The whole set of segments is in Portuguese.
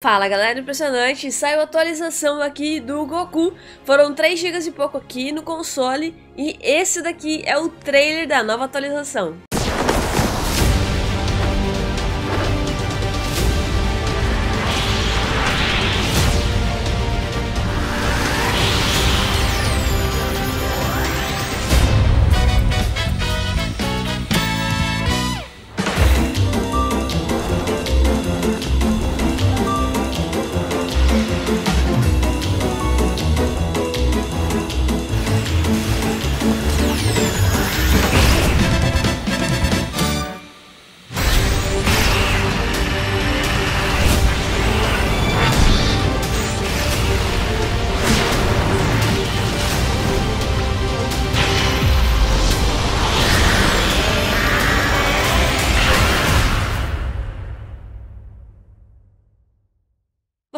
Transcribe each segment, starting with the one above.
Fala galera, impressionante, saiu atualização aqui do Goku, foram 3 GB e pouco aqui no console e esse daqui é o trailer da nova atualização.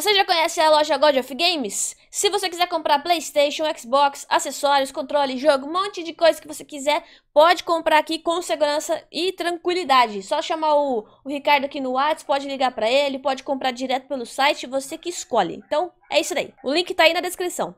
Você já conhece a loja God of Games? Se você quiser comprar PlayStation, Xbox, acessórios, controle, jogo, um monte de coisa que você quiser, pode comprar aqui com segurança e tranquilidade. Só chamar o, o Ricardo aqui no WhatsApp, pode ligar para ele, pode comprar direto pelo site, você que escolhe. Então, é isso aí. O link tá aí na descrição.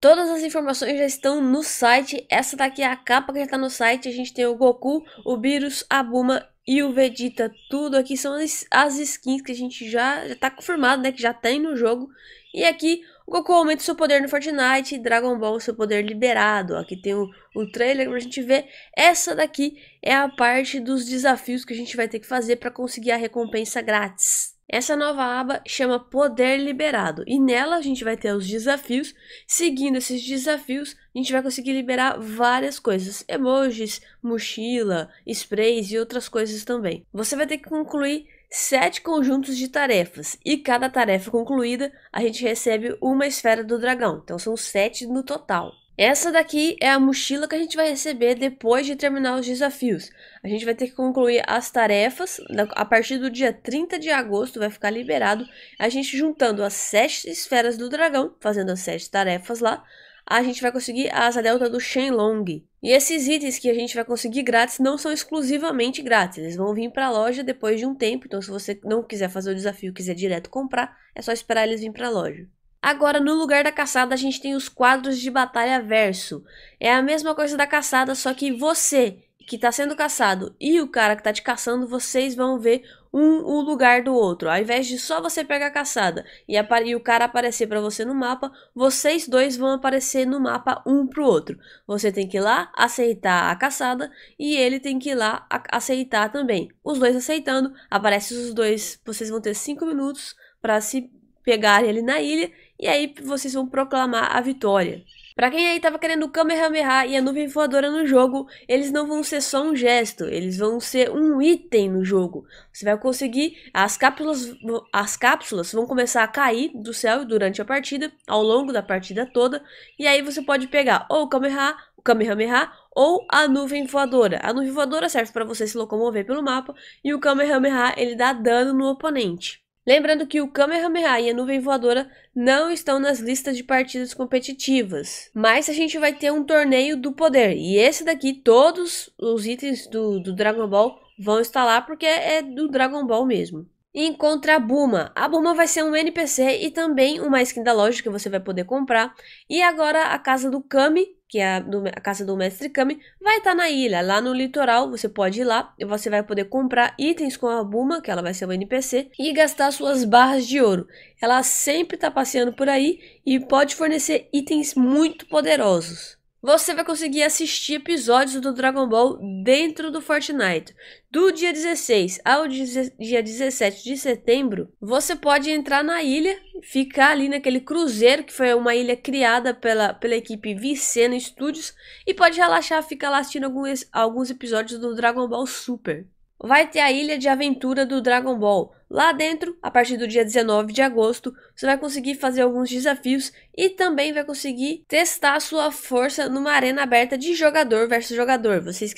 Todas as informações já estão no site. Essa daqui é a capa que já está no site. A gente tem o Goku, o Beerus, a Buma e o Vegeta. Tudo aqui são as, skins que a gente já está confirmado, né? Que já tem tá no jogo. E aqui o Goku aumenta o seu poder no Fortnite e Dragon Ball seu poder liberado. Aqui tem o, o trailer a gente ver. Essa daqui é a parte dos desafios que a gente vai ter que fazer para conseguir a recompensa grátis. Essa nova aba chama Poder Liberado e nela a gente vai ter os desafios. Seguindo esses desafios, a gente vai conseguir liberar várias coisas: emojis, mochila, sprays e outras coisas também. Você vai ter que concluir sete conjuntos de tarefas e cada tarefa concluída a gente recebe uma esfera do dragão, então são sete no total. Essa daqui é a mochila que a gente vai receber depois de terminar os desafios. A gente vai ter que concluir as tarefas, a partir do dia 30 de agosto vai ficar liberado, a gente juntando as sete esferas do dragão, fazendo as sete tarefas lá, a gente vai conseguir a asa delta do Shenlong. E esses itens que a gente vai conseguir grátis não são exclusivamente grátis, eles vão vir para a loja depois de um tempo, então se você não quiser fazer o desafio, quiser direto comprar, é só esperar eles virem para a loja. Agora, no lugar da caçada, a gente tem os quadros de batalha verso. É a mesma coisa da caçada, só que você que está sendo caçado e o cara que está te caçando, vocês vão ver um o lugar do outro. Ao invés de só você pegar a caçada e, e o cara aparecer para você no mapa, vocês dois vão aparecer no mapa um pro outro. Você tem que ir lá aceitar a caçada e ele tem que ir lá aceitar também. Os dois aceitando, aparecem os dois, vocês vão ter 5 minutos para se pegar ele na ilha e aí vocês vão proclamar a vitória. Pra quem aí tava querendo o Kamehameha e a nuvem voadora no jogo, eles não vão ser só um gesto, eles vão ser um item no jogo. Você vai conseguir, as cápsulas, as cápsulas vão começar a cair do céu durante a partida, ao longo da partida toda, e aí você pode pegar ou o Kamehameha, o Kamehameha ou a nuvem voadora. A nuvem voadora serve para você se locomover pelo mapa e o Kamehameha ele dá dano no oponente. Lembrando que o Kamehameha e a nuvem voadora não estão nas listas de partidas competitivas. Mas a gente vai ter um torneio do poder. E esse daqui, todos os itens do, do Dragon Ball vão estar lá porque é do Dragon Ball mesmo e encontra a Buma. A Buma vai ser um NPC e também uma skin da loja que você vai poder comprar. E agora a casa do Kami, que é a, do, a casa do Mestre Kami, vai estar tá na ilha, lá no litoral. Você pode ir lá e você vai poder comprar itens com a Buma, que ela vai ser um NPC, e gastar suas barras de ouro. Ela sempre está passeando por aí e pode fornecer itens muito poderosos você vai conseguir assistir episódios do Dragon Ball dentro do Fortnite. Do dia 16 ao dia 17 de setembro, você pode entrar na ilha, ficar ali naquele cruzeiro, que foi uma ilha criada pela, pela equipe Vicena Studios, e pode relaxar, ficar lá assistindo alguns, alguns episódios do Dragon Ball Super vai ter a Ilha de Aventura do Dragon Ball. Lá dentro, a partir do dia 19 de agosto, você vai conseguir fazer alguns desafios e também vai conseguir testar sua força numa arena aberta de jogador versus jogador. Vocês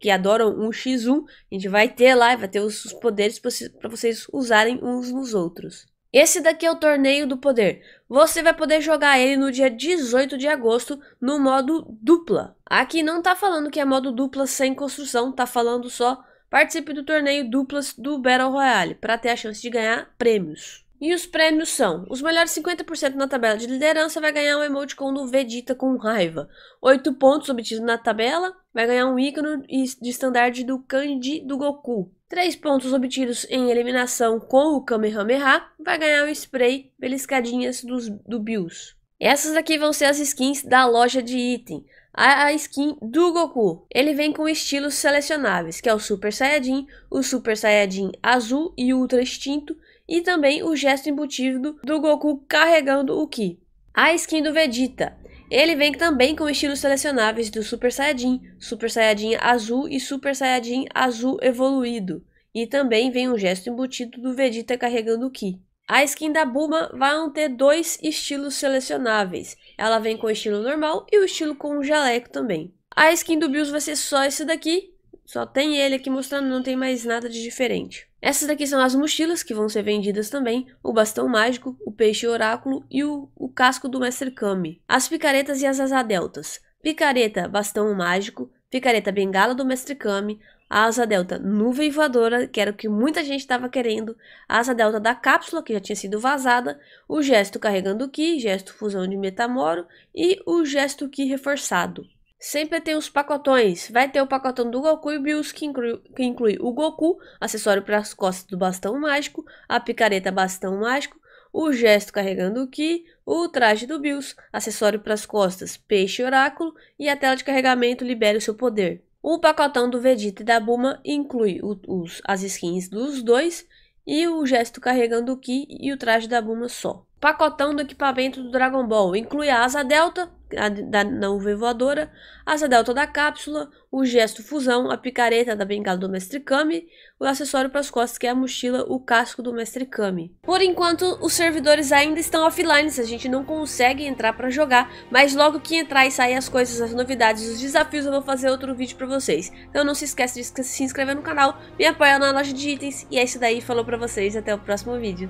que adoram um x 1 a gente vai ter lá, vai ter os poderes para vocês usarem uns nos outros. Esse daqui é o Torneio do Poder. Você vai poder jogar ele no dia 18 de agosto no modo dupla. Aqui não tá falando que é modo dupla sem construção, tá falando só Participe do torneio duplas do Battle Royale para ter a chance de ganhar prêmios. E os prêmios são: os melhores 50% na tabela de liderança vai ganhar um com o Vegeta com raiva. 8 pontos obtidos na tabela vai ganhar um ícone de estandarte do Kanji do Goku. 3 pontos obtidos em eliminação com o Kamehameha vai ganhar um spray beliscadinhas dos, do Bills. Essas aqui vão ser as skins da loja de item a skin do Goku. Ele vem com estilos selecionáveis, que é o Super Saiyajin, o Super Saiyajin Azul e Ultra Extinto e também o gesto embutido do Goku carregando o Ki. A skin do Vegeta. Ele vem também com estilos selecionáveis do Super Saiyajin, Super Saiyajin Azul e Super Saiyajin Azul Evoluído. E também vem um gesto embutido do Vegeta carregando o Ki. A skin da Buma vai ter dois estilos selecionáveis. Ela vem com o estilo normal e o estilo com o jaleco também. A skin do Bills vai ser só esse daqui. Só tem ele aqui mostrando, não tem mais nada de diferente. Essas daqui são as mochilas que vão ser vendidas também, o bastão mágico, o peixe oráculo e o, o casco do Master Kami. As picaretas e as asa deltas. Picareta, bastão mágico, Picareta Bengala do Mestre Kami, a Asa Delta Nuvem Voadora, que era o que muita gente estava querendo, a Asa Delta da Cápsula, que já tinha sido vazada, o Gesto Carregando o Ki, Gesto Fusão de Metamoro e o Gesto Ki Reforçado. Sempre tem os pacotões. Vai ter o pacotão do Goku e Bills, que inclui, que inclui o Goku, acessório para as costas do bastão mágico, a picareta bastão mágico, o gesto carregando o Ki, o traje do Bills, acessório para as costas, peixe oráculo e a tela de carregamento libere o seu poder. O pacotão do Vegeta e da Buma inclui o, os, as skins dos dois e o gesto carregando o Ki e o traje da Buma só. Pacotão do equipamento do Dragon Ball inclui a asa delta, a da não voadora, a asa delta da cápsula, o gesto fusão, a picareta da bengala do Mestre Kami, o acessório para as costas que é a mochila, o casco do Mestre Kami. Por enquanto, os servidores ainda estão offline, a gente não consegue entrar para jogar, mas logo que entrar e sair as coisas, as novidades, os desafios, eu vou fazer outro vídeo para vocês. Então não se esquece de se inscrever no canal, me apoiar na loja de itens, e é isso daí, falou para vocês, até o próximo vídeo.